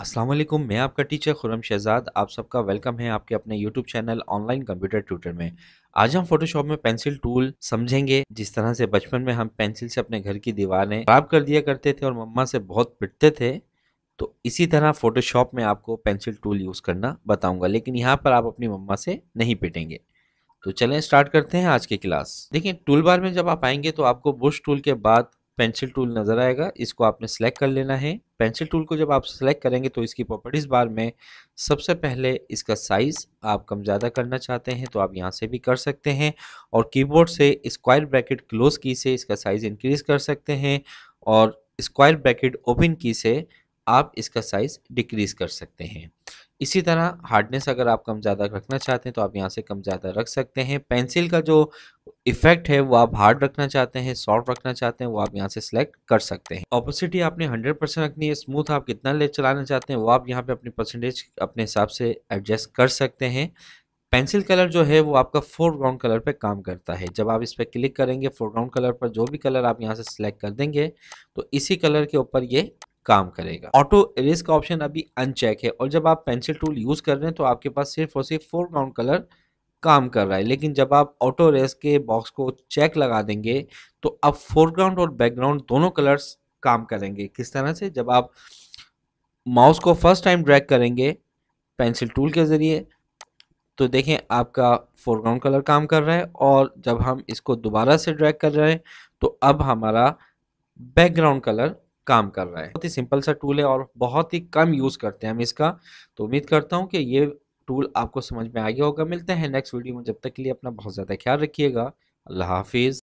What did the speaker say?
अस्सलाम वालेकुम मैं आपका टीचर खुरम शहजाद आप सबका वेलकम है आपके अपने YouTube channel online computer tutor में आज हम फोटोशॉप में पेंसिल टूल समझेंगे जिस तरह से बचपन में हम पेंसिल से अपने घर की दीवारें खराब कर दिया करते थे और मम्मा से बहुत पिटते थे तो इसी तरह फोटोशॉप में आपको पेंसिल टूल यूज़ करना बताऊँगा लेकिन यहाँ पर आप अपनी मम्मा से नहीं पिटेंगे तो चलें स्टार्ट करते हैं आज की क्लास देखिए टूल बार में जब आप आएंगे तो आपको बुश टूल के बाद पेंसिल टूल नज़र आएगा इसको आपने सेलेक्ट कर लेना है पेंसिल टूल को जब आप सेलेक्ट करेंगे तो इसकी प्रॉपर्टीज़ बार में सबसे पहले इसका साइज़ आप कम ज़्यादा करना चाहते हैं तो आप यहाँ से भी कर सकते हैं और कीबोर्ड से स्क्वायर ब्रैकेट क्लोज की से इसका साइज़ इंक्रीज़ कर सकते हैं और स्क्वायर ब्रैकेट ओपन की से आप इसका साइज़ डिक्रीज़ कर सकते हैं इसी तरह हार्डनेस अगर आप कम ज़्यादा रखना चाहते हैं तो आप यहाँ से कम ज़्यादा रख सकते हैं पेंसिल का जो इफेक्ट है वो आप हार्ड रखना चाहते हैं सॉफ्ट रखना चाहते हैं वो आप यहाँ से सिलेक्ट कर सकते हैं ऑपोसिटी आपने 100 रखनी है स्मूथ आप कितना ले चलाना चाहते हैं वो आप यहाँ पे अपनी परसेंटेज अपने हिसाब से एडजस्ट कर सकते हैं पेंसिल कलर जो है वो आपका फोरग्राउंड कलर पे काम करता है जब आप इस पर क्लिक करेंगे फोरग्राउंड कलर पर जो भी कलर आप यहाँ से सिलेक्ट कर देंगे तो इसी कलर के ऊपर ये काम करेगा ऑटो इरेज का ऑप्शन अभी अनचेक है और जब आप पेंसिल टूल यूज़ कर रहे हैं तो आपके पास सिर्फ और सिर्फ फोरग्राउंड कलर काम कर रहा है लेकिन जब आप ऑटो रेस के बॉक्स को चेक लगा देंगे तो अब फोरग्राउंड और बैकग्राउंड दोनों कलर्स काम करेंगे किस तरह से जब आप माउस को फर्स्ट टाइम ड्रैग करेंगे पेंसिल टूल के ज़रिए तो देखें आपका फोरग्राउंड कलर काम कर रहा है और जब हम इसको दोबारा से ड्रैग कर रहे हैं तो अब हमारा बैकग्राउंड कलर काम कर रहा है बहुत ही सिंपल सा टूल है और बहुत ही कम यूज़ करते हैं हम इसका तो उम्मीद करता हूँ कि ये टूल आपको समझ में आ गया होगा मिलते हैं नेक्स्ट वीडियो में जब तक के लिए अपना बहुत ज़्यादा ख्याल रखिएगा अल्लाह हाफिज़